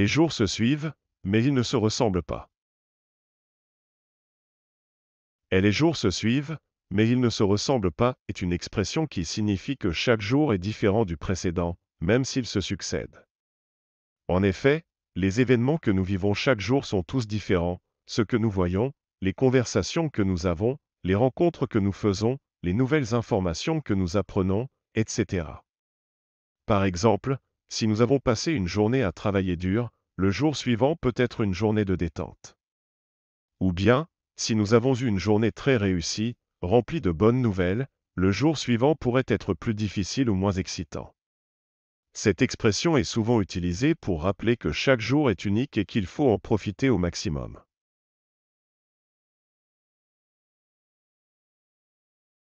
Les jours se suivent, mais ils ne se ressemblent pas. Et les jours se suivent, mais ils ne se ressemblent pas est une expression qui signifie que chaque jour est différent du précédent, même s'ils se succèdent. En effet, les événements que nous vivons chaque jour sont tous différents, ce que nous voyons, les conversations que nous avons, les rencontres que nous faisons, les nouvelles informations que nous apprenons, etc. Par exemple, si nous avons passé une journée à travailler dur, le jour suivant peut être une journée de détente. Ou bien, si nous avons eu une journée très réussie, remplie de bonnes nouvelles, le jour suivant pourrait être plus difficile ou moins excitant. Cette expression est souvent utilisée pour rappeler que chaque jour est unique et qu'il faut en profiter au maximum.